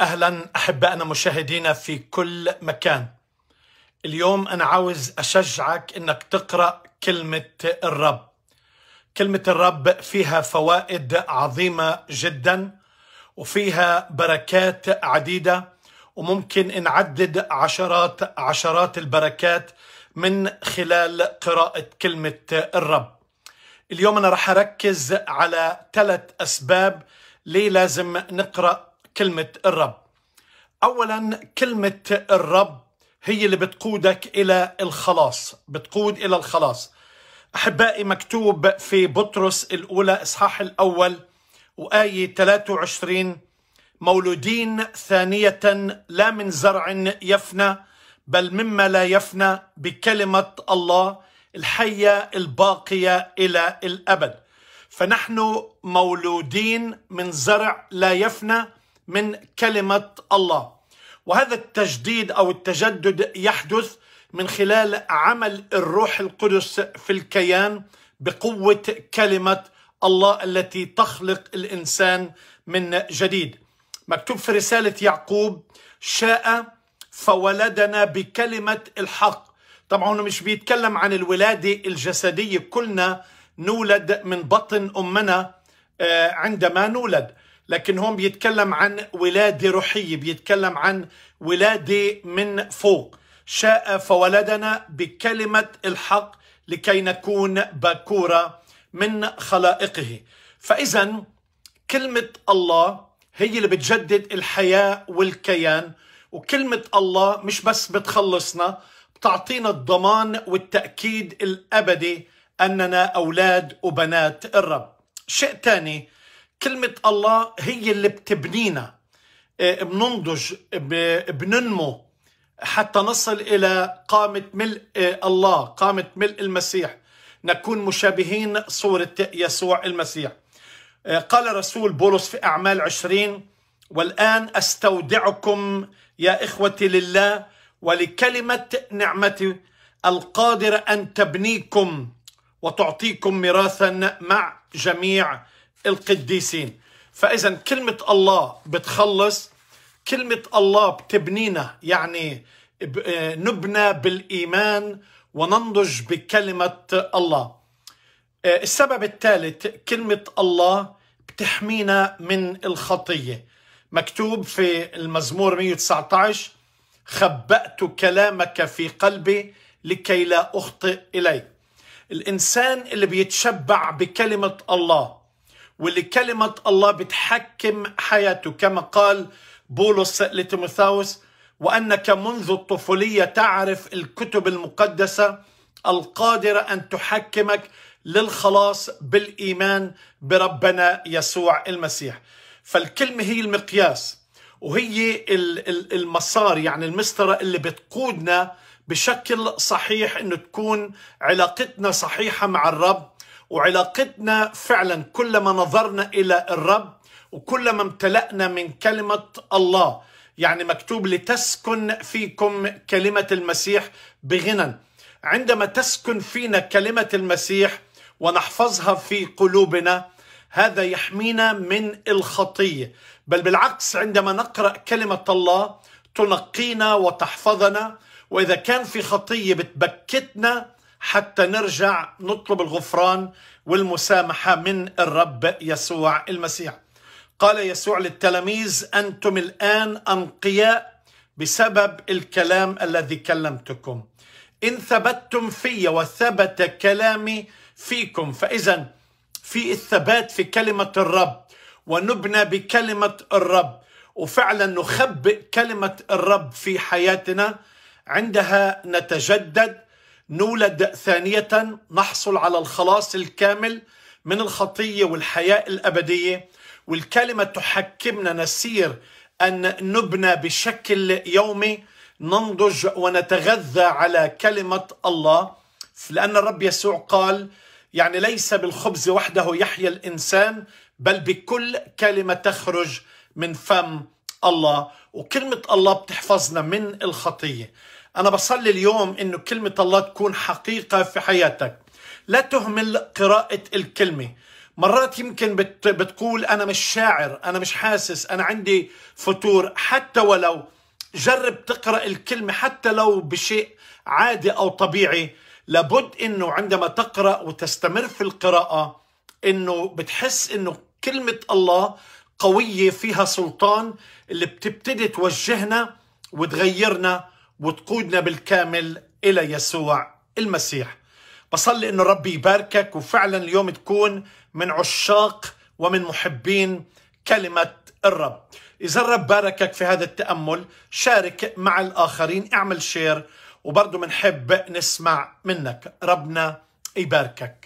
اهلا احبائنا مشاهدينا في كل مكان اليوم انا عاوز اشجعك انك تقرا كلمه الرب كلمه الرب فيها فوائد عظيمه جدا وفيها بركات عديده وممكن نعدد عشرات عشرات البركات من خلال قراءه كلمه الرب اليوم انا راح اركز على ثلاث اسباب ليه لازم نقرا كلمة الرب أولا كلمة الرب هي اللي بتقودك إلى الخلاص بتقود إلى الخلاص أحبائي مكتوب في بطرس الأولى إصحاح الأول وآية 23 مولودين ثانية لا من زرع يفنى بل مما لا يفنى بكلمة الله الحية الباقية إلى الأبد فنحن مولودين من زرع لا يفنى من كلمه الله وهذا التجديد او التجدد يحدث من خلال عمل الروح القدس في الكيان بقوه كلمه الله التي تخلق الانسان من جديد مكتوب في رساله يعقوب شاء فولدنا بكلمه الحق طبعا هو مش بيتكلم عن الولاده الجسديه كلنا نولد من بطن امنا آه، عندما نولد لكن هون بيتكلم عن ولادة روحية بيتكلم عن ولادة من فوق شاء فولدنا بكلمة الحق لكي نكون باكورة من خلائقه فإذا كلمة الله هي اللي بتجدد الحياة والكيان وكلمة الله مش بس بتخلصنا بتعطينا الضمان والتأكيد الأبدي أننا أولاد وبنات الرب شيء تاني كلمة الله هي اللي بتبنينا إيه، بننضج بننمو حتى نصل إلى قامة ملء الله قامة ملء المسيح نكون مشابهين صورة يسوع المسيح إيه، قال رسول بولس في أعمال عشرين والآن أستودعكم يا إخوتي لله ولكلمة نعمتي القادرة أن تبنيكم وتعطيكم ميراثا مع جميع القديسين فإذا كلمة الله بتخلص كلمة الله بتبنينا يعني آه، نبنى بالإيمان وننضج بكلمة الله آه، السبب الثالث كلمة الله بتحمينا من الخطية مكتوب في المزمور 119 خبأت كلامك في قلبي لكي لا أخطئ إليك الإنسان اللي بيتشبع بكلمة الله واللي كلمة الله بتحكم حياته كما قال بولس لتيموثاوس وأنك منذ الطفولية تعرف الكتب المقدسة القادرة أن تحكمك للخلاص بالإيمان بربنا يسوع المسيح فالكلمة هي المقياس وهي المسار يعني المسطرة اللي بتقودنا بشكل صحيح انه تكون علاقتنا صحيحه مع الرب وعلاقتنا فعلا كلما نظرنا الى الرب وكلما امتلأنا من كلمه الله يعني مكتوب لتسكن فيكم كلمه المسيح بغنى عندما تسكن فينا كلمه المسيح ونحفظها في قلوبنا هذا يحمينا من الخطيه بل بالعكس عندما نقرا كلمه الله تنقينا وتحفظنا وإذا كان في خطية بتبكتنا حتى نرجع نطلب الغفران والمسامحة من الرب يسوع المسيح قال يسوع للتلاميذ أنتم الآن أنقياء بسبب الكلام الذي كلمتكم إن ثبتتم في وثبت كلامي فيكم فإذا في الثبات في كلمة الرب ونبنى بكلمة الرب وفعلا نخبئ كلمة الرب في حياتنا عندها نتجدد نولد ثانية نحصل على الخلاص الكامل من الخطية والحياة الأبدية والكلمة تحكمنا نسير أن نبنى بشكل يومي ننضج ونتغذى على كلمة الله لأن الرب يسوع قال يعني ليس بالخبز وحده يحيا الإنسان بل بكل كلمة تخرج من فم الله وكلمة الله بتحفظنا من الخطية أنا بصلي اليوم أنه كلمة الله تكون حقيقة في حياتك لا تهمل قراءة الكلمة مرات يمكن بت بتقول أنا مش شاعر أنا مش حاسس أنا عندي فتور حتى ولو جرب تقرأ الكلمة حتى لو بشيء عادي أو طبيعي لابد أنه عندما تقرأ وتستمر في القراءة أنه بتحس أنه كلمة الله قوية فيها سلطان اللي بتبتدي توجهنا وتغيرنا وتقودنا بالكامل إلى يسوع المسيح بصلي أنه ربي يباركك وفعلا اليوم تكون من عشاق ومن محبين كلمة الرب إذا الرب باركك في هذا التأمل شارك مع الآخرين اعمل شير وبرضه بنحب نسمع منك ربنا يباركك